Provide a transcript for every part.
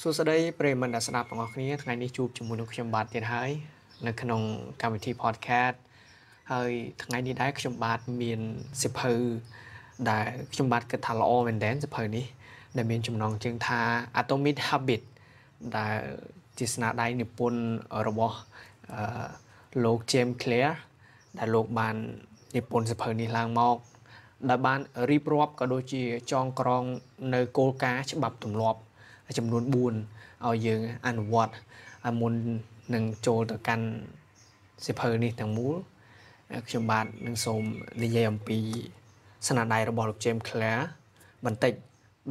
សួស្តីប្រិមិត្តអ្នកស្ដាប់ទាំងអស់គ្នាថ្ងៃនេះជួបជាមួយនឹងខ្ញុំបាទទៀតហើយនៅក្នុងកម្មវិធី podcast ហើយថ្ងៃនេះដែរខ្ញុំបាទមានសិភៅដែលខ្ញុំបាទគិតថាល្អមែនតើសិភៅនេះដែលមានចំណងជើងថា Atomic Habit ដែលជាស្នាដៃនិពន្ធរបស់លោក James Clear ដែលលោកបាននិពន្ធសិភៅនេះឡើងមក ដែលបានរៀបរាប់ក៏ដូចជាចងក្រងនៅគោលការណ៍ច្បាប់ទម្លាប់ចំនួន4ឲ្យយើងអនុវត្តឲ្យមុននឹងចូលទៅកាន់សិភៅនេះទាំងមូលខ្ញុំបាទនឹងសូមនិយាយអំពី ស្នាដៃរបស់លោក James Clare បន្តិច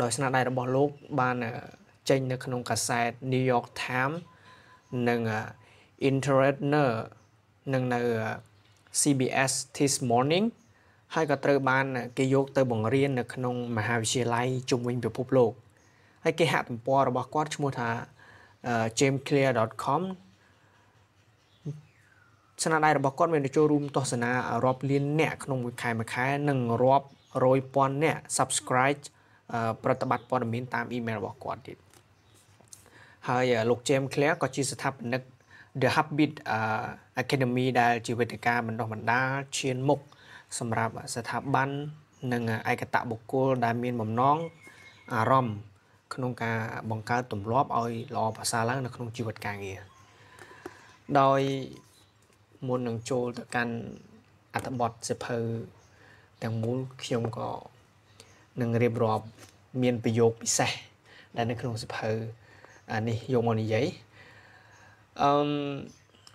ដោយស្នាដៃរបស់លោក បានចេញនៅក្នុងកាសែត New York Times និង Internet នឹងនៅ CBS This Morning ហើយក៏ត្រូវបានគេយកទៅបង្រៀននៅក្នុងមហាវិទ្យាល័យជុំវិញពិភពលោក។ហើយគេហទំព័ររបស់គាត់ឈ្មោះថា jamesclear.com ស្នាដៃរបស់គាត់មានចូលរួមទស្សនារាប់លានអ្នក ក្នុងមួយខែមួយខែនិងរាប់រយពាន់អ្នក subscribe ប្រតិបត្តិព័ត៌មាន តាម email របស់គាត់ទៀតហើយលោក James Clear ក៏ជាស្ថាបនិក The Habit Academy ដែល ជាវេទិកាបណ្ដុះបណ្ដាលឈានមុខសម្រាប់ស្ថាប័ននិងឯកតបុគ្គលដែលមានបំណងអារម្មណ៍ក្នុងការបង្កើតទម្លាប់ឲ្យល្អប្រសើរឡើងនៅក្នុងជីវិតការងារដោយមុននឹងចូលទៅកាន់អត្ថបទសិភៅទាំងមូលខ្ញុំក៏នឹងរៀបរាប់មានប្រយោគពិសេសដែលនៅក្នុងសិភៅនេះយកមកនិយាយអឺ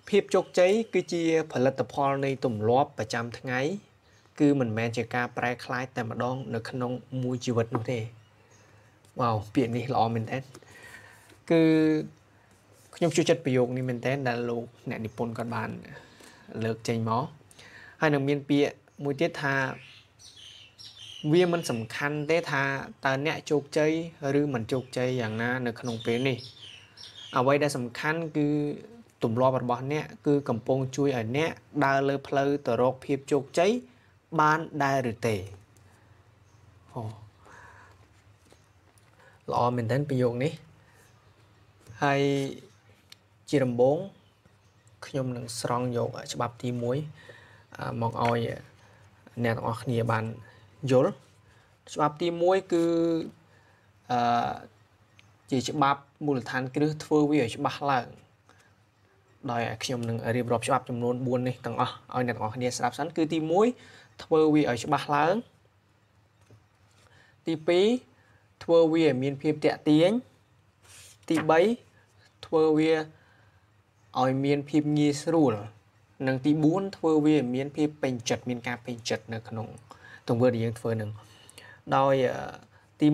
ភាពជោគជ័យគឺជាផលិតផលនៃទម្លាប់ប្រចាំថ្ងៃគឺមិនមែនជាការប្រែคล้ายតែម្ដង នៅក្នុងមួយជីវិតនោះទេវ៉ាវពាក្យនេះល្អមែនតើគឺខ្ញុំជួយចិត្តប្រយោគនេះមែនតើដែលលោកអ្នកនិពន្ធគាត់បានលើកចេញមកហើយនឹងមានពាក្យមួយទៀតថាវាមិនសំខាន់ទេថាតើអ្នកជោគជ័យឬមិនជោគជ័យយ៉ាងណា នៅក្នុងពេលនេះ អ្វីដែលសំខាន់ គឺទម្លាប់របស់អ្នក គឺកំពុងជួយឲ្យអ្នកដើរលើផ្លូវទៅរកភាពជោគជ័យបានដែរឬទេអូល្អមែនទែនប្រយោគនេះហើយជាដំបូងខ្ញុំនឹងស្រង់យកច្បាប់ទី1មកឲ្យអ្នកទាំងអស់គ្នាបានយល់ច្បាប់ទី1គឺអឺជាច្បាប់មូលដ្ឋានគ្រឹះធ្វើវាឲ្យច្បាស់ឡើងដោយខ្ញុំនឹងរៀបរាប់ច្បាប់ចំនួន4នេះទាំងអស់ឲ្យអ្នកទាំងអស់គ្នាស្ដាប់សិនគឺទី1ធ្វើវាឲ្យច្បាស់ឡើងទី2ធ្វើវាឲ្យមានភាពតាក់ទាញទី3ធ្វើវាឲ្យមានភាពងាយស្រួលនិងទី4ធ្វើវាឲ្យមានភាពពេញចិត្តមានការពេញចិត្តនៅ ក្នុង ទង្វើដែលយើងធ្វើនឹងដោយទី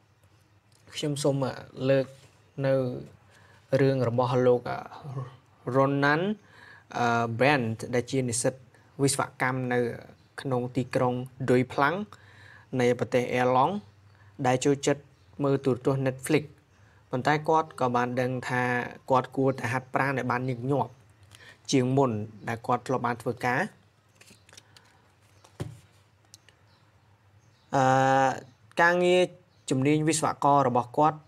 1ខ្ញុំសូមលើកនៅរឿងរបស់លោក Ronan Brand ដែលជានិស្សិតវិស្វកម្មនៅក្នុងទីក្រុង Doi Plang នៃប្រទេស Airlong ដែលចូលចិត្តមើលទូរទស្សន៍ Netflix ប៉ុន្តែគាត់ក៏បានដឹងថាគាត់គួរតែហាត់ប្រាណឲ្យបានញឹកញាប់ជាងមុនដែលគាត់ធ្លាប់បានធ្វើការអឺការងារជំនាញវិស្វកររបស់គាត់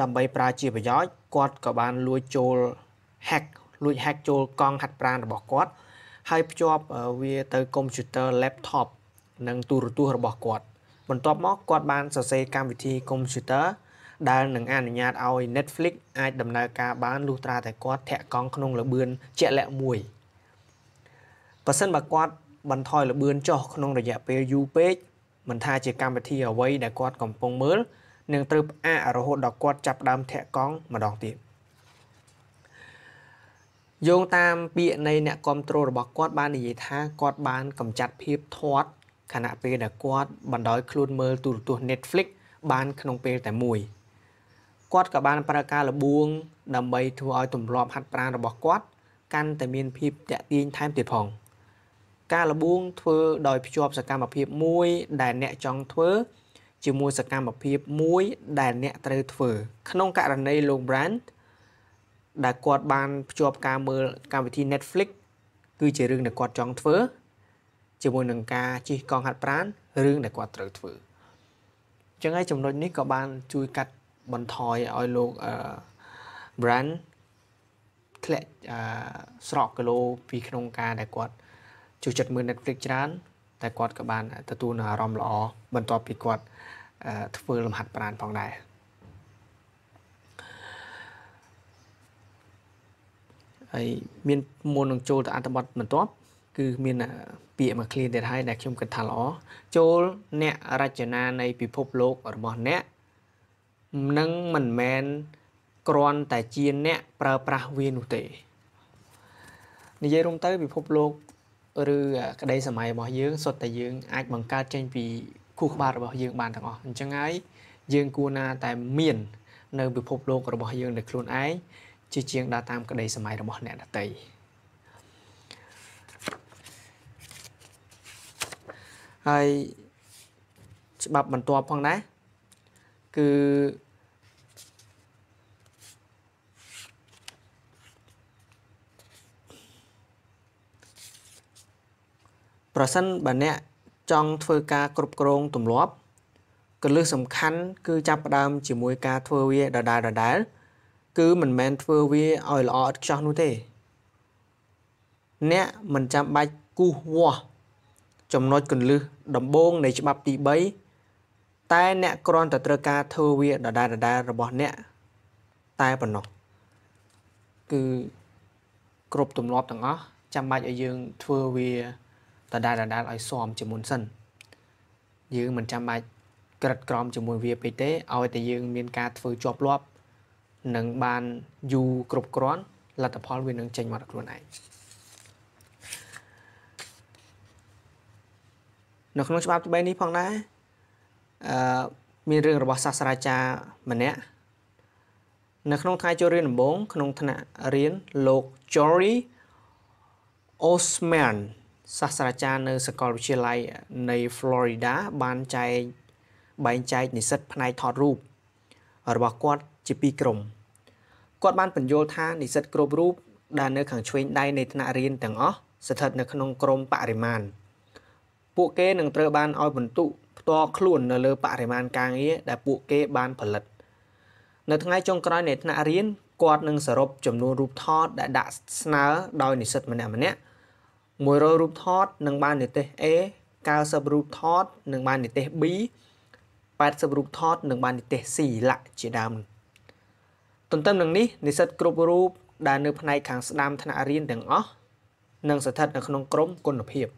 ដើម្បីប្រើជាប្រយោជន៍គាត់ក៏បាន លួចចូល hack លួច hack ចូលកង់ហាត់ប្រាណរបស់គាត់ ហើយភ្ជាប់វាទៅកុំព្យូទ័រ laptop និងទូរទស្សន៍របស់គាត់បន្ទាប់មកគាត់បានសរសេរកម្មវិធីកុំព្យូទ័រដែលនឹងអនុញ្ញាតឲ្យ Netflix អាចដំណើរការបានលុះត្រាតែគាត់ធាក់កង់ក្នុងល្បឿនជាក់លាក់មួយបើសិនបើគាត់ បន្ថយល្បឿនចុះក្នុងរយៈពេលយូរពេកមិនថាជាកម្មវិធីអ្វីដែលគាត់កំពុងមើលនឹងត្រូវផ្អាករហូតដល់គាត់ចាប់ដើមធាក់កង់ម្ដងទៀតយោងតាមពាក្យនៃអ្នកគ្រប់គ្រងរបស់គាត់បាននិយាយថាគាត់បានកម្ចាត់ភាពធាត់ខណៈពេលដែលគាត់បណ្ដោយខ្លួនមើលទូរទស្សន៍ Netflix បានក្នុងពេលតែមួយគាត់ក៏បានប្រើការលបួងដើម្បីធ្វើឲ្យទម្លាប់ហាត់ប្រាណរបស់គាត់កាន់តែមានភាពតាក់ទាញថែមទៀតផង ការលបួងធ្វើដោយភ្ជាប់សកម្មភាពមួយដែលអ្នកចង់ធ្វើ ជាមួយសកម្មភាពមួយដែលអ្នកត្រូវធ្វើ ក្នុងករណីលោក Brand ដែលគាត់បានភ្ជាប់ការមើលកម្មវិធី Netflix គឺជារឿងដែលគាត់ចង់ធ្វើជាមួយនឹងការជិះកង់ហាត់ប្រាណរឿងដែលគាត់ត្រូវធ្វើអញ្ចឹងហើយចំណុចនេះក៏បាន ជួយកាត់បន្ថយឲ្យលោក brand ធ្លាក់ស្រកគីឡូពីក្នុងការដែលគាត់ជួចចិត្តមើល Netflix ច្រើន តែគាត់ក៏បានទទួលនៅអារម្មណ៍ល្អបន្ទាប់ពីគាត់ធ្វើលំហាត់ប្រាណផងដែរហើយមានមុននឹងចូលទៅអត្ថបទបន្ទាប់គឺមានពាក្យមួយឃ្លាទៀតហើយដែលខ្ញុំគិតថាល្អចូល អ្នករចនានៃពិភពលោករបស់អ្នកនឹងមិនមែនគ្រាន់តែជាអ្នកប្រើប្រាស់វានោះទេនិយាយរួមទៅពិភពលោកឬក្តីសម័យរបស់យើងសុទ្ធតែយើងអាចបង្កើតចេញពីគូក្បាលរបស់យើងបានទាំងអស់អញ្ចឹងហើយយើងគួរណាតែមាននៅពិភពលោករបស់យើងដោយខ្លួនឯងជាជាងដើរតាមក្តីសម័យរបស់អ្នកដទៃ។ហើយច្បាប់បន្ទាប់ផងណាគឺ ប្រសិនបើអ្នកចង់ធ្វើការគ្រប់គ្រងទម្លាប់កលឹះសំខាន់គឺចាប់ផ្ដើមជាមួយការធ្វើវាដដែលដដែលគឺមិនមែនធ្វើវាឲ្យល្អឥតខ្ចោះនោះទេ អ្នកមិនចាំបាច់គូសវាស់ចំណុចគន្លឹះដំបូង នៃច្បាប់ទី3តែអ្នកគ្រាន់តែត្រូវការធ្វើវាដដែលដដែលរបស់អ្នកតែប៉ុណ្ណោះគឺគ្រប់ទម្លាប់ទាំងអស់ចាំបាច់ឲ្យយើងធ្វើវាដដែលដដែលឲ្យសមជាមុនសិន យើងមិនចាំបាច់ក្រិតក្រមជាមួយវាពេកទេឲ្យតែយើងមានការធ្វើជាប់លាប់នឹងបានយូរគ្រប់គ្រាន់លទ្ធផលវានឹងចេញមកដល់ខ្លួនឯងនៅក្នុងច្បាប់ទី3នេះផងដែរអឺមានរឿងរបស់សាស្ត្រាចារ្យម្នាក់នៅក្នុងថ្ងៃចូលរៀនដំបូងក្នុងថ្នាក់រៀនលោក Jory Osman សាស្ត្រាចារ្យនៅសាកលវិទ្យាល័យនៃ Florida បានចែកបែងចែកនិស្សិតផ្នែកថតរូបរបស់គាត់ជាពីរក្រុមគាត់បានបញ្យល់ថានិស្សិតគ្រប់រូបដែលនៅខាងឆ្វេងដៃនៃថ្នាក់រៀនទាំងអស់ស្ថិតនៅក្នុងក្រុមបរិមាណពួកគេនឹងត្រូវបានឲ្យបន្ទុកផ្ទាល់ខ្លួននៅលើបរិមាណការងារដែលពួកគេបានផលិត នៅថ្ងៃចុងក្រោយនៃថ្នាក់រៀនគាត់នឹងសរុបចំនួនរូបថតដែលដាក់ស្នើដោយនិស្សិតម្នាក់ម្នាក់100រូបថតនឹងបាននិទេស A 90រូបថតនឹងបាននិទេស B 80រូបថតនឹងបាននិទេស C លក្ខជាដើមទន្ទឹមនឹងនេះនិស្សិតគ្រប់រូប ដែលនៅផ្នែកខាងស្ដាំថ្នាក់រៀនទាំងអស់នឹងស្ថិតនៅក្នុងក្រមគុណភាព។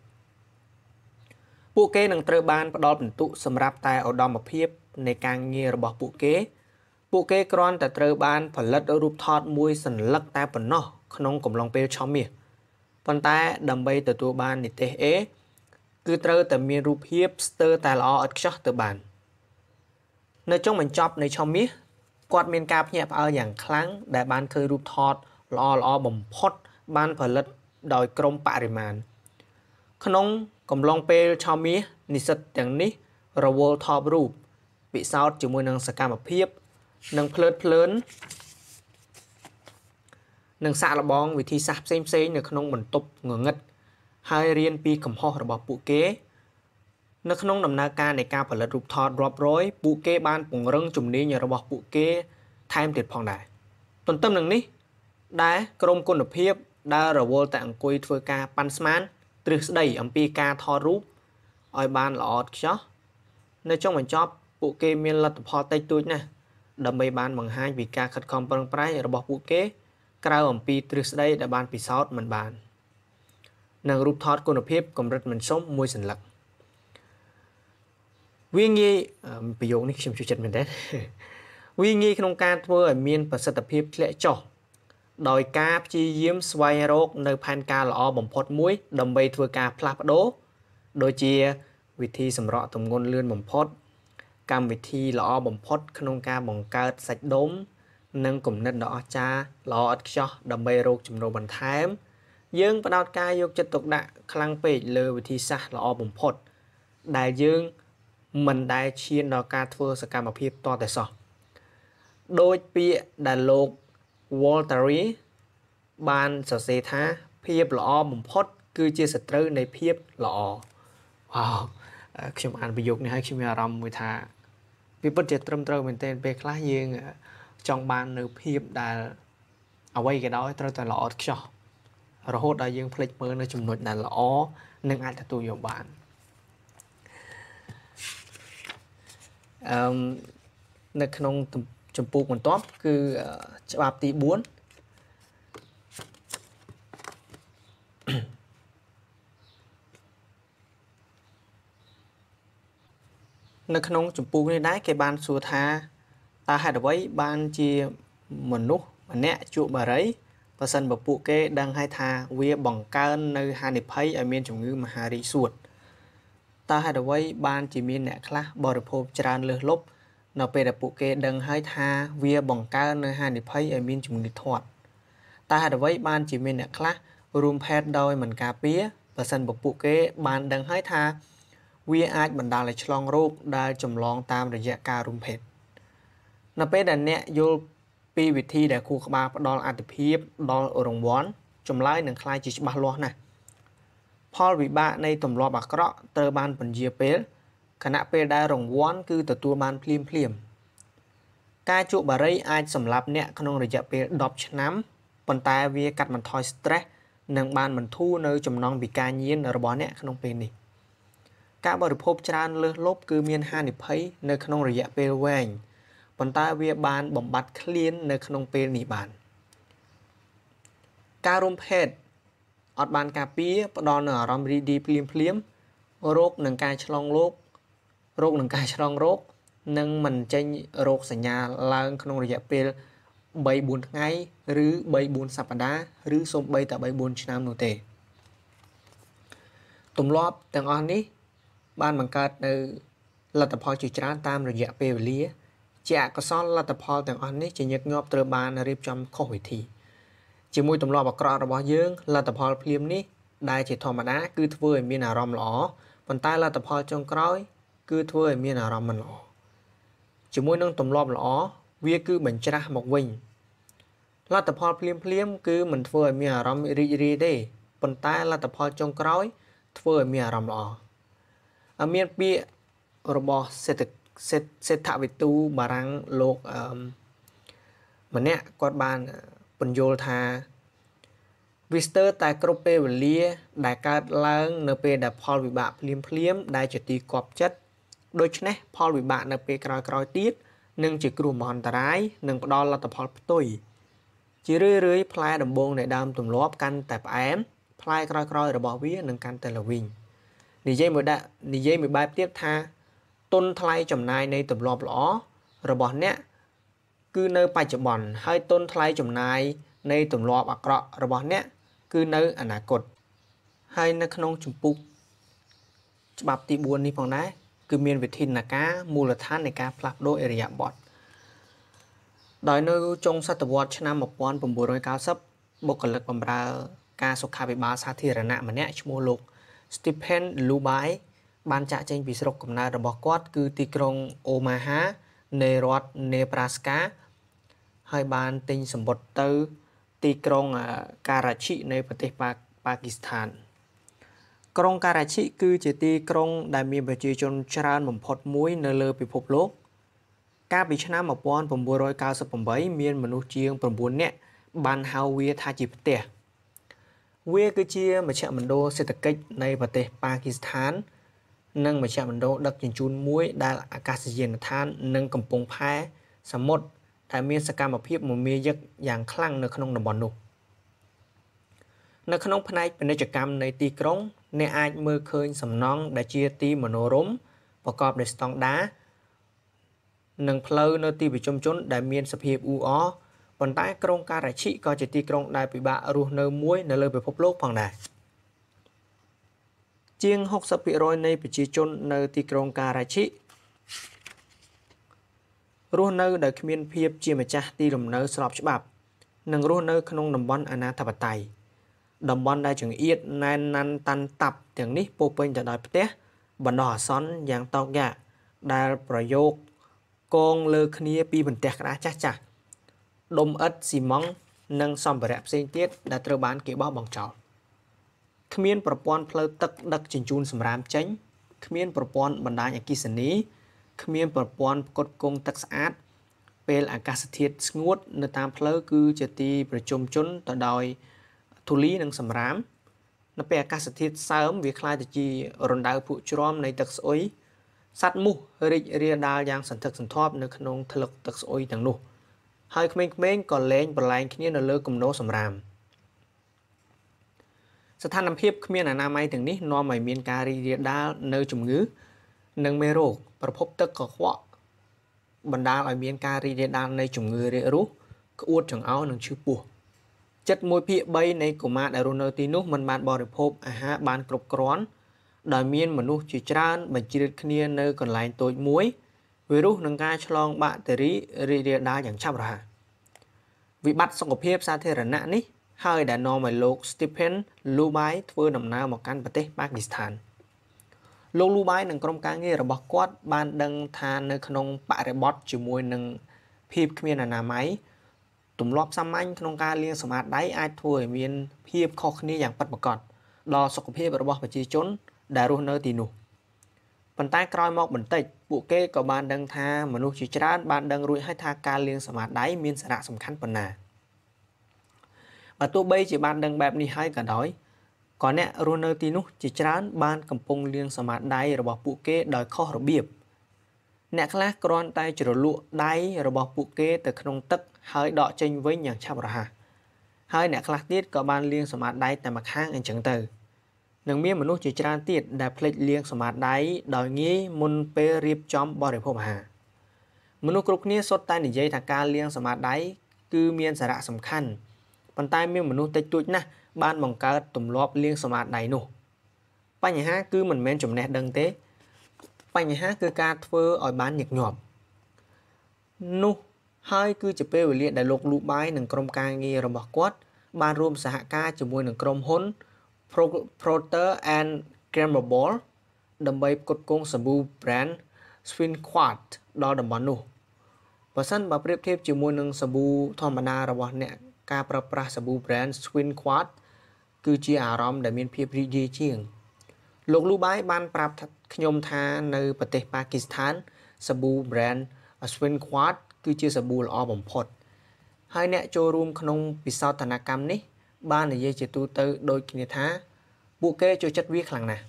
ពួកគេនឹងត្រូវបានផ្ដល់ពិន្ទុសម្រាប់តែឧត្តមភាពនៃការងាររបស់ពួកគេ ពួកគេគ្រាន់តែត្រូវបាន ផលិតរូបថតមួយសន្លឹកតែប៉ុណ្ណោះក្នុងកំឡុងពេលឆមាសប៉ុន្តែ ដើម្បីទទួលបាននិទេស A គឺត្រូវតែមានរូបភាពស្ទើរតែល្អឥតខ្ចោះទៅបាននៅចុងបញ្ចប់នៃឆមាសគាត់មានការភ្ញាក់ផ្អើលយ៉ាងខ្លាំងដែលបានឃើញរូបថតល្អល្អបំផុត បានផលិតដោយក្រុមបរិមាណ។ក្នុងកំឡុងពេលឆមាសនិស្សិតទាំងនេះរវល់ថតរូបពិសោធន៍ជាមួយ នឹងសកម្មភាព និងភ្លើតភ្លើននិងសាកល្បងវិធីសាស្ត្រផ្សេងផ្សេងនៅក្នុងបន្ទប់ងងឹតហើយរៀនពីកំហុសរបស់ពួកគេ នៅក្នុងដំណើរការនៃការផលិតរូបថតរាប់រយពួកគេបានពង្រឹងជំនាញរបស់ពួកគេថែមទៀតផងដែរទន្ទឹមនឹងនេះដែរក្រុមគុណភាពដែលរវល់តែអង្គុយធ្វើការប៉ាន់ស្មានទ្រឹស្ដីអំពីការថតរូបឲ្យបានល្អឥតខ្ចោះនៅចុងបញ្ចប់ពួកគេមានលទ្ធផលតិចតួចណាស់ដើម្បីបានបង្ហាញពីការខិតខំប្រឹងប្រែងរបស់ពួកគេក្រៅអំពីទ្រឹស្ដីដែលបានពិសោធន៍មិនបាននិងរូបថតគុណភាពកម្រិតមិនសមមួយសន្លឹកវាងាយប្រយោគនេះខ្ញុំជួយចិត្តមែនទេវាងាយក្នុងការធ្វើឲ្យមានប្រសិទ្ធភាពធ្លាក់ចុះដោយការព្យាយាមស្វែងរកនៅផែនការល្អបំផុតមួយដើម្បីធ្វើការផ្លាស់ប្ដូរដូចជាវិធីសម្រក់ទម្ងន់លឿនបំផុត កម្មវិធីល្អបំផុតក្នុងការបង្កើតសាច់ដុំនិងគំនិតដ៏អស្ចារ្យល្អឥតខ្ចោះដើម្បីរកចំណូលបន្ថែមយើងផ្ដោតការយកចិត្តទុកដាក់ខ្លាំងពេកលើវិធីសាស្ត្រល្អបំផុត ដែលយើងមិនដែលឈានដល់ការធ្វើសកម្មភាពតតែសោះដោយពាក្យដែលលោក Walteri បានសរសេរថាភាពល្អបំផុត គឺជាសត្រូវនៃភាពល្អវ៉ាវខ្ញុំអានប្រយោគនេះហើយខ្ញុំមានអារម្មណ៍មួយថាវាពិតជាត្រឹមត្រូវមែនទែនពេលខ្លះយើងចង់បាននៅភាពដែលអ្វីក៏ដោយត្រូវតែល្អឥតខ្ចោះរហូតដល់យើងភ្លេចមើលនៅចំណុចដែលល្អនិងអាចទទួលយកបានអឺនៅក្នុងទំចម្ពោះបន្ទាប់គឺច្បាប់ទី4នៅក្នុងចម្ពោះនេះដែរគេបានសួរថាតើហេតុអ្វីបានជាមនុស្សម្នាក់ជក់បារីបើសិនបើពួកគេដឹងហើយថាវាបង្កើននៅហានិភ័យឲ្យមានជំងឺ មហារីកសួតតើហេតុអ្វីបានជាមានអ្នកខ្លះបរិភោគច្រើនលើសលប់នៅពេលដែលពួកគេដឹងហើយថាវាបង្កើននៅហានិភ័យឲ្យមានជំងឺធាត់តើហេតុអ្វីបានជាមានអ្នកខ្លះរួមផេតដោយមិនការពារបើសិនបើពួកគេបានដឹងហើយថាវាអាចបណ្ដាលឲ្យឆ្លងរោគដែលចម្លងតាមរយៈការរួមភេទនៅពេលដែលអ្នកយល់ពីវិធីដែលគូក្បាលផ្ដល់អត្ថភាពដល់រង្វាន់ចម្លើយនឹងคล้ายជាច្បាស់លាស់ណាស់ផលវិបាកនៃទម្លាប់អាក្រក់ត្រូវបានពន្យាពេលខណៈពេលដែលរង្វាន់គឺទទួលបានភ្លាមភ្លាមការជក់បារីអាចសម្លាប់អ្នកក្នុងរយៈពេល10ឆ្នាំប៉ុន្តែវាកាត់បន្ថយ stress និងបានបន្ធូរនៅចំណងពីការញៀនរបស់អ្នកក្នុងពេលនេះការបរិភោគច្រើនលើសលប់គឺមាន ហានិភ័យនៅ ក្នុងរយៈពេលវែងប៉ុន្តែវាបាន បំបត្តិឃ្លាននៅ ក្នុងពេលនេះបាន ការរួមភេទអត់បានការពារផ្ដល់នូវអារម្មណ៍រីឌីភ្លាមភ្លាមរោគនឹងការឆ្លងលោករោគនឹងការឆ្លងរោគនឹងមិនចេញរោគសញ្ញាឡើងក្នុងរយៈពេល3 4ថ្ងៃឬ3 4សប្តាហ៍ឬសូម្បីតែ3 4ឆ្នាំនោះទេទម្លាប់ទាំងអស់នេះ បានបង្កើតនៅលទ្ធផលជាច្រើនតាមរយៈពេលវេលាជាអកុសលលទ្ធផលទាំងអស់នេះជាញឹកញាប់ត្រូវបានរៀបចំខុសវិធីជាមួយទម្លាប់អាក្រក់របស់យើងលទ្ធផលភ្លាមនេះដែលជាធម្មតាគឺធ្វើឲ្យមានអារម្មណ៍ល្អប៉ុន្តែលទ្ធផលចុងក្រោយគឺធ្វើឲ្យមានអារម្មណ៍មិនល្អជាមួយនឹងទម្លាប់ល្អវា គឺបញ្ច្រាស់មកវិញលទ្ធផលភ្លាមភ្លាម គឺមិនធ្វើឲ្យមានអារម្មណ៍រីករាយទេប៉ុន្តែលទ្ធផលចុងក្រោយ ធ្វើឲ្យមានអារម្មណ៍ល្អអមានពាក្យរបស់សេដ្ឋសេដ្ឋសេដ្ឋវិទូបារាំងលោកអឺម្នាក់គាត់បានបញ្យល់ថាវាស្ទើរតែគ្រប់ពេលវេលា ដែលកើតឡើងនៅពេលដែលផលវិបាកភ្លាមភ្លាមដែលជាទីគប់ចិត្តដូច្នេះផលវិបាកនៅពេលក្រោយៗទៀតនឹងជាគ្រោះមហន្តរាយនិងផ្ដល់លទ្ធផលផ្ទុយជារឿយៗផ្លែដំបូងនៃដើមទម្លាប់កាន់តែផ្អែមផ្លែក្រោយៗរបស់វានឹងកាន់តែល្វីងនិយាយមួយដាក់និយាយមួយបែបទៀតថាទុនថ្លៃចំណាយនៃទម្លាប់ល្អរបស់អ្នកគឺនៅបច្ចុប្បន្នហើយទុនថ្លៃចំណាយនៃទម្លាប់អាក្រក់របស់អ្នកគឺនៅអនាគតហើយនៅក្នុងចម្ពោះច្បាប់ទី4នេះផងដែរគឺមានវិធានការមូលដ្ឋាននៃការផ្លាស់ប្ដូរអរិយាប័ត្រដោយ នៅចុងសតវត្សឆ្នាំ1990បុគ្គលិកបម្រើការសុខាភិបាលសាធារណៈម្នាក់ឈ្មោះលោក Stephen Lubai បានចាក់ចេញពីស្រុកកំណើតរបស់គាត់ គឺទីក្រុង Omaha នៃរដ្ឋ Nebraska ហើយបានទិញសម្បត្តិទៅ ទីក្រុង Karachi នៃប្រទេសប៉ាគីស្ថាន។ក្រុងការ៉ាជីគឺជាទីក្រុងដែលមានប្រជាជនច្រើនបំផុតមួយនៅលើពិភពលោក កាលពីឆ្នាំ1998មានមនុស្សជាង9នាក់បានហៅវាថាជាផ្ទះវាគឺជាមជ្ឈមណ្ឌលសេដ្ឋកិច្ចនៃប្រទេសប៉ាគីស្ថាន និងមជ្ឈមណ្ឌលដឹកជញ្ជូនមួយដែលអាកាសយានដ្ឋាននិងកំពង់ផែ សមុទ្រដែលមានសកម្មភាពមមាញឹកយ៉ាងខ្លាំងនៅក្នុងតំបន់នោះនៅក្នុងផ្នែកពាណិជ្ជកម្មនៃទីក្រុងអ្នកអាចមើលឃើញសំណង់ដែលជាទីមនោរម្យប្រកបដោយស្តង់ដារនិងផ្លូវនៅទីប្រជុំជនដែលមានសភាពអ៊ូអរប៉ុន្តែក្រុងការ៉ាឈីក៏ជាទីក្រុងដែលពិបាករស់នៅមួយនៅលើពិភពលោកផងដែរជាង60%នៃប្រជាជននៅទីក្រុងការ៉ាឈីរស់នៅដោយគ្មានភាពជាម្ចាស់ទីលំនៅស្របច្បាប់និងរស់នៅក្នុងតំបន់អាណាធិបតេយ្យតំបន់ដែលចង្អៀតណែនណាន់តាន់តាប់ទាំងនេះពោពេញទៅដោយផ្ទះបណ្ដោះអាសន្នយ៉ាងតោកយ៉ាដែលប្រយោគកងលើគ្នាពីបន្ទះក្តារចាស់ចាស់ដុំអិតស៊ីម៉ង់និងសម្ភារៈផ្សេងទៀតដែលត្រូវបានគេបោះបង់ចោលគ្មាន ប្រព័ន្ធផ្លូវទឹកដឹកជញ្ជូនសំរាមចេញគ្មានប្រព័ន្ធបណ្ដាញអគ្គិសនីគ្មានប្រព័ន្ធផ្គត់ផ្គង់ទឹកស្អាត ពេលអាកាសធាតុស្ងួតនៅតាមផ្លូវគឺជាទីប្រជុំជនទៅដោយធូលីនិងសំរាម នៅពេលអាកាសធាតុសើមវាคล้ายទៅជារណ្ដៅភក់ជ្រាំនៃទឹកស្អុយសត្វមូសរីករាលដាលយ៉ាងសន្ធឹកសន្ធាប់នៅក្នុងថ្លឹកទឹកស្អុយទាំងនោះហើយក្មេងៗក៏លែងប្រឡែងគ្នានៅលើគំនរសំរាមស្ថានភាពគ្មានអនាម័យទាំងនេះនាំឲ្យមានការរីករាលដាលនៅជំងឺ និងមេរោគប្រភពទឹកកខ្វក់បណ្ដាលឲ្យមានការរីករាលដាលនៃជំងឺរាគរូសក្អួតចង្អោរនិងឈឺពោះ។ចិត្ត1ភាគ3នៃកុមារដែលរស់នៅទីនោះមិនបានបរិភោគអាហារបានគ្រប់គ្រាន់ដោយមានមនុស្សជាច្រើនបញ្ជ្រាបគ្នានៅកន្លែងតូចមួយវីរុសនឹងការឆ្លងបាក់តេរីរីករាលដាលយ៉ាងឆាប់រហ័សវិបត្តិសុខភាព សាធារណៈនេះហើយដែលនាំឲ្យលោក Stephen Lubai ធ្វើដំណើរមកកាន់ប្រទេសប៉ាគីស្ថានលោក Lubai និងក្រុមការងាររបស់គាត់បានដឹងថានៅក្នុងបរិបទជាមួយនឹងភាពគ្មានអនាម័យទម្លាប់សាមញ្ញក្នុងការលាងសម្អាតដៃអាចធ្វើឲ្យមានភាពខុសគ្នាយ៉ាងពិតប្រាកដដល់សុខភាពរបស់ប្រជាជន ដែលរស់នៅទីនោះប៉ុន្តែក្រោយមកបន្តិច ពួកគេក៏បានដឹងថាមនុស្សជាច្រើន បានដឹងរួចហើយថាការលាងសម្អាតដៃមាន សារៈសំខាន់ប៉ុណ្ណាបើទោះបីជាបានដឹងបែបនេះហើយក៏ដោយក៏អ្នករស់នៅទីនោះ ជាច្រើន បានកំពុងលាងសម្អាតដៃរបស់ពួកគេដោយខុសរបៀបអ្នកខ្លះគ្រាន់តែជ្រលក់ដៃរបស់ពួកគេទៅក្នុងទឹកហើយដកចេញវិញយ៉ាងឆាប់រហ័សហើយអ្នកខ្លះទៀតក៏បានលាងសម្អាតដៃតែម្ខាងអញ្ចឹងទៅនឹងមានមនុស្សជាច្រើនទៀតដែលភ្លេចលាងសម្អាតដៃដោយងាយមុនពេលរៀបចំបរិភោគអាហារមនុស្សគ្រប់គ្នាសុទ្ធតែនិយាយថាការលាងសម្អាតដៃគឺមានសារៈសំខាន់ប៉ុន្តែមានមនុស្សតិចតួចណាស់បានបង្កើតទម្លាប់លាងសម្អាតដៃនោះបញ្ហាគឺមិនមែនចំណេះដឹងទេបញ្ហាគឺការធ្វើឲ្យបានញឹកញាប់នោះហើយគឺជាពេលវេលាដែលលោកលូបាយនិងក្រុមការងាររបស់គាត់បានរួមសហការជាមួយនឹងក្រុមហ៊ុន Proter and Gramable ដើម្បីផ្គត់ផ្គង់សាប៊ូ brand Swinquart ដល់តំបន់នោះបើសិនបើប្រៀបធៀបជាមួយនឹងសាប៊ូធម្មតារបស់អ្នកការប្រើប្រាស់សាប៊ូ brand Swinquart គឺជាអារម្មណ៍ដែលមានភាពរីករាយជាងលោកលូបាយបានប្រាប់ខ្ញុំថានៅប្រទេសប៉ាគីស្ថានសាប៊ូ brand Swin Quad គឺជាសាប៊ូល្អបំផុតហើយ អ្នកចូលរួមក្នុង ពិសោធនកម្មនេះ បាននិយាយជាទូទៅដូចគ្នាថា ពួកគេចូលចិត្តវាខ្លាំងណាស់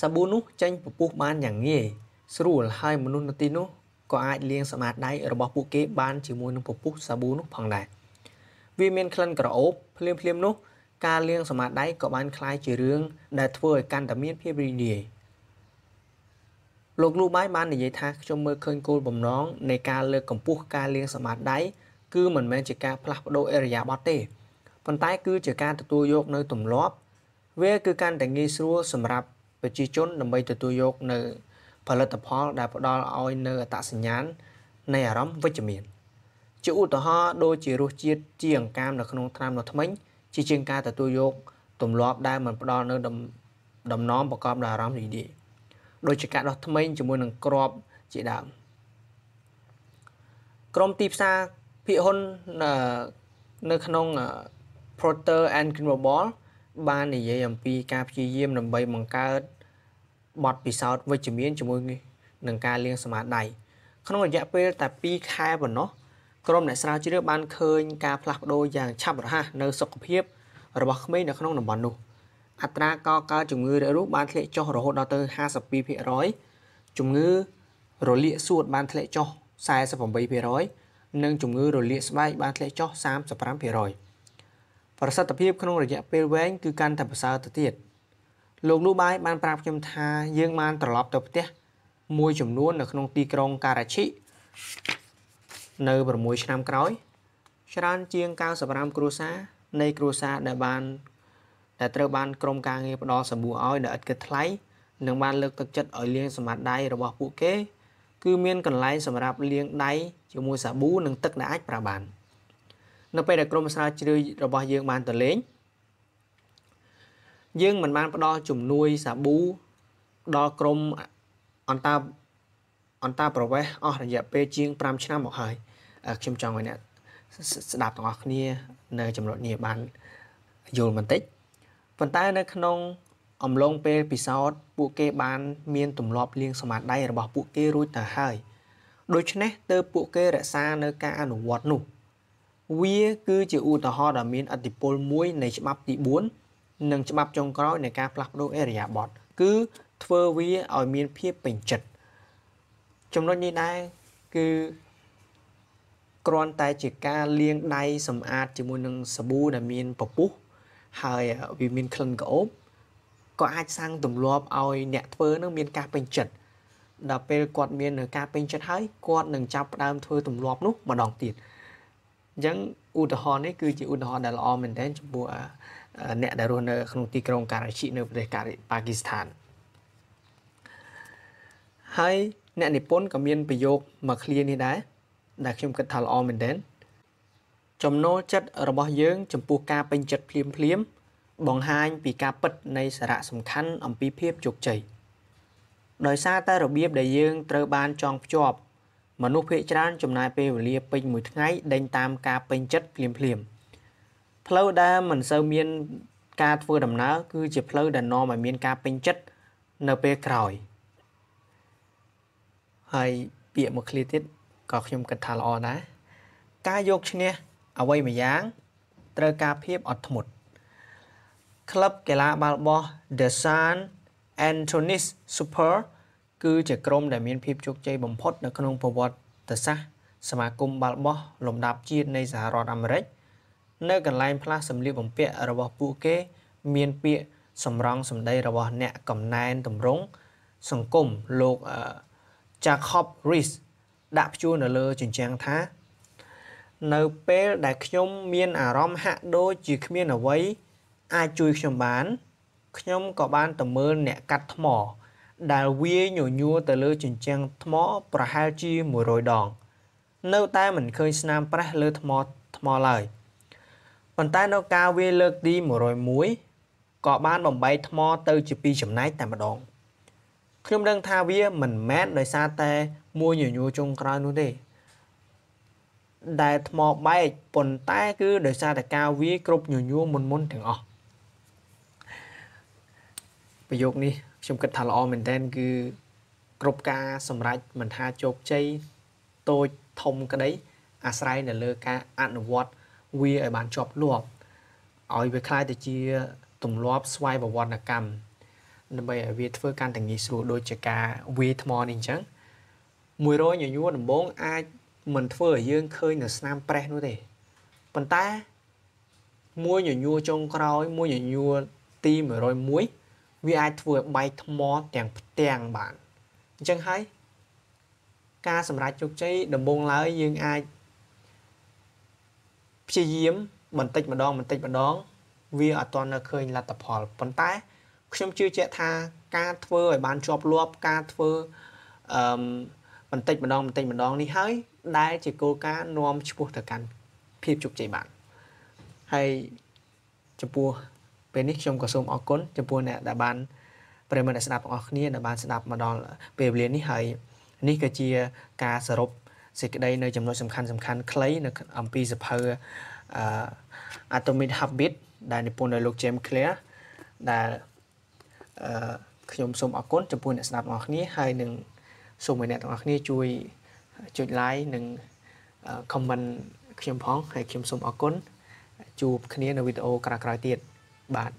សាប៊ូនោះចេញពពុះបានយ៉ាងងាយស្រួលហើយមនុស្សនៅទីនោះក៏អាច លាង សម្អាតដៃរបស់ពួកគេបានជាមួយនឹងពពុះសាប៊ូនោះផងដែរវាមានក្លិនក្រអូបភ្លាមៗនោះការលាងសម្អាតដៃក៏បានคล้ายជារឿងដែលធ្វើឲ្យកាន់តែមានភាពរីករាយលោកលូបាយបាននិយាយថាខ្ញុំមើលឃើញគោលបំណងនៃការលើកកម្ពស់ការលាងសម្អាតដៃគឺមិនមែនជាការផ្លាស់ប្ដូរអរិយាប័ត្រទេប៉ុន្តែគឺជាការទទួលយកនៅទម្លាប់ វាគឺកាន់តែងាយស្រួលសម្រាប់ប្រជាជនដើម្បីទទួលយកនៅផលិតផលដែលផ្ដល់ឲ្យនៅអត្តសញ្ញាណនៃអារម្មណ៍វិជ្ជមានជាឧទាហរណ៍ដូចជារសជាតិជាអង្កាមនៅក្នុងត្រាំនៅថ្មិញជាជាងការទទួលយកទម្លាប់ដែលមិនផ្ដល់នៅដំណំប្រកបដោយអារម្មណ៍រីករាយដូចជាការដោះថ្មីជាមួយនឹងក្របជាដើមក្រុមទីផ្សារភាគហ៊ុននៅក្នុង Procter and Gamble បាននិយាយអំពីការព្យាយាមដើម្បីបង្កើតបទពិសោធន៍វិជ្ជមានជាមួយនឹងការលាងសម្អាតដៃក្នុងរយៈពេលតែ2ខែប៉ុណ្ណោះក្រុមអ្នកស្រាវជ្រាវបានឃើញការផ្លាស់ប្ដូរយ៉ាងឆាប់រហ័សនៅសុខភាពរបស់ក្មេងនៅក្នុងតំបន់នោះ អត្រាកកើតជំងឺរាករូសបានធ្លាក់ចុះរហូតដល់ទៅ52%ជំងឺរលាកសួតបានធ្លាក់ចុះ48%និងជំងឺរលាកស្បែកបានធ្លាក់ចុះ35%ប្រសិទ្ធភាពក្នុងរយៈពេលវែងគឺកាន់តែប្រសើរទៅទៀតលោកលូបាយបានប្រាប់ខ្ញុំថាយើងបានត្រឡប់ទៅផ្ទះមួយចំនួននៅក្នុងទីក្រុងការ៉ាឈីនៅ6ឆ្នាំក្រោយច្រើនជាង95គ្រួសារនៃគ្រួសារដែលបានដែលត្រូវបានក្រុមការងារផ្ដល់សម្បួរឲ្យនៅឥតគិតថ្លៃនិងបានលើកទឹកចិត្តឲ្យលាងសម្អាតដៃរបស់ពួកគេ គឺមានកន្លែងសម្រាប់លាងដៃជាមួយសាប៊ូនិងទឹកដែលអាច ប្រើបាន នៅពេលដែលក្រុមស្រាវជ្រាវរបស់យើងបានទៅលេង យើងមិនបានផ្ដល់ជំនួយសាប៊ូដល់ក្រុមអន្តរអន្តរប្រវេសអស់រយៈពេលជាង5ឆ្នាំមកហើយខ្ញុំចង់ឲ្យអ្នកស្ដាប់ទាំងអស់គ្នា នៅចំណុចនេះបានយល់បន្តិចប៉ុន្តែនៅ ក្នុងអំឡុងពេលពិសោធន៍ពួកគេបាន មានទម្លាប់លាងសម្អាតដៃរបស់ពួកគេរួចទៅហើយដូច្នេះទើបពួកគេរក្សានៅការអនុវត្តនោះវាគឺជាឧទាហរណ៍ដ៏មានអធិពលមួយនៃច្បាប់ទី4និងច្បាប់ចុងក្រោយនៃការផ្លាស់ប្ដូរអេរយាប័តគឺធ្វើវាឲ្យមានភាពពេញចិត្តចំណុចនេះដែរគឺគ្រាន់តែជាការលាងដៃសម្អាតជាមួយនឹងសាប៊ូដែលមានពពុះហើយវាមានក្លិនក្រអូបក៏អាចសាងទម្លាប់ឲ្យអ្នកធ្វើនឹងមានការពេញចិត្តដល់ពេលគាត់មានការពេញចិត្តហើយគាត់នឹងចាប់ផ្ដើមធ្វើទម្លាប់នោះម្ដងទៀតអញ្ចឹងឧទាហរណ៍នេះគឺជាឧទាហរណ៍ដែលល្អមែនទែនចំពោះអ្នកដែលរស់នៅក្នុងទីក្រុងការ៉ាជីនៅប្រទេសប៉ាគីស្ថានហើយអ្នកនិពន្ធក៏មានប្រយោគមកឃ្លានេះដែរដែលខ្ញុំគិតថាល្អមែនទែនចំណូលចិត្តរបស់យើង ចំពោះការពេញចិត្តភ្លាមភ្លាម បង្ហាញពីការពិតនៃសារៈសំខាន់អំពីភាពជោគជ័យដោយសារតែរបៀបដែលយើងត្រូវបានចងភ្ជាប់ មនុស្សភាគច្រើនចំណាយពេលវេលាពេញមួយថ្ងៃដេញតាមការពេញចិត្តភ្លាមភ្លាមផ្លូវដែលមិនសូវមាន ការធ្វើដំណើរគឺជាផ្លូវដែលនាំឲ្យមានការពេញចិត្តនៅពេលក្រោយ។ហើយពាក្យមួយឃ្លាទៀតក៏ខ្ញុំគិតថាល្អដែរការយកឈ្នះអ្វីមួយយ៉ាង ត្រូវការភាពអត់ធ្មត់ក្លឹបកីឡាបាល់បោះ The San Antonio Super គឺជាក្រុមដែលមានភាពជោគជ័យបំផុតនៅក្នុងប្រវត្តិសាស្ត្រសមាគមបាល់បោះលំដាប់ជាតិនៃសហរដ្ឋអាមេរិកនៅកន្លែងផ្លាស់សម្លៀកបំពាក់របស់ពួកគេ មានពាក្យសម្រង់សម្ដីរបស់អ្នកកំណែនតម្រង់សង្គមលោកអឺ Jacob Rees ដាក់ព្យួរនៅលើជញ្ជាំងថា នៅពេលដែលខ្ញុំមាន អារម្មណ៍ហាក់ដូចជាគ្មានអ្វីអាចជួយខ្ញុំបានខ្ញុំក៏បានទៅមើលអ្នកកាត់ថ្ម ដែលវាយញញួរទៅលើជញ្ជាំងថ្មប្រហែលជា100ដង នៅតែមិនឃើញស្នាមប្រេះលើថ្មថ្មឡើយប៉ុន្តែនៅការវាយលើកទី101ក៏បានបំបែកថ្មទៅ ជាពីរចំណែកតែម្ដង។ខ្ញុំដឹងថាវាមិនមែនដោយសារតែមួយញញួរចុងក្រោយនោះទេដែលថ្មបែកប៉ុន្តែគឺដោយសារតែការវាយគ្រប់ញញួរមុនមុនទាំងអស់ប្រយោគនេះខ្ញុំគិតថាល្អមែនតើគឺគ្រប់ការសម្រេចមិនថាជោគជ័យតូចធំក្តីអាស្រ័យនៅលើការអនុវត្តវាឲ្យបានជាប់លាប់ឲ្យវាคล้ายទៅជាទម្លាប់ស្វ័យប្រវត្តិកម្មដើម្បីឲ្យវាធ្វើកាន់តែងាយស្រួលដូចជាការវាថ្មនេះអញ្ចឹង100ញញួរដំបង អាចមិនធ្វើឲ្យយើងឃើញនៅស្នាមប្រេះនោះទេ ប៉ុន្តែមួយញញួរចុងក្រោយ មួយញញួរទី101វាអាចធ្វើឲ្យបែកថ្មទាំងផ្ទាំងបានអញ្ចឹងហើយការសម្រេចជោគជ័យដំបូងឡើយយើងអាចព្យាយាមបន្តិចម្ដងបន្តិចម្ដង វាអត់ទាន់នៅឃើញលទ្ធផលប៉ុន្តែខ្ញុំជឿជាក់ថាការធ្វើឲ្យបានជាប់លាប់ការធ្វើអឺបន្តិចម្ដងបន្តិចម្ដងនេះហើយដែល ជាគោលការណ៍នាំឈ្មោះទៅកាន់ភាពជោគជ័យបានហើយចំពោះពេលនេះខ្ញុំក៏សូមអរគុណចំពោះអ្នកដែលបានប្រិមត្តស្ដាប់បងប្អូនគ្នាដែលបានស្ដាប់មកដល់ពេលវេលានេះហើយនេះក៏ជាការសរុបសេចក្តីនៅចំណុចសំខាន់ សំខាន់ខ្លីនៅអំពីសភៅអឺ Atomic Habit ដែលនិពន្ធដោយលោក James Clear ដែលខ្ញុំសូមអរគុណចំពោះអ្នកស្ដាប់ទាំងអស់គ្នាហើយនឹងសូមឲ្យអ្នកទាំងអស់គ្នា ជួយចុច like និង comment ខ្ញុំផង ហើយខ្ញុំសូមអរគុណជួបគ្នានៅវីដេអូក្រោយៗទៀតបាទ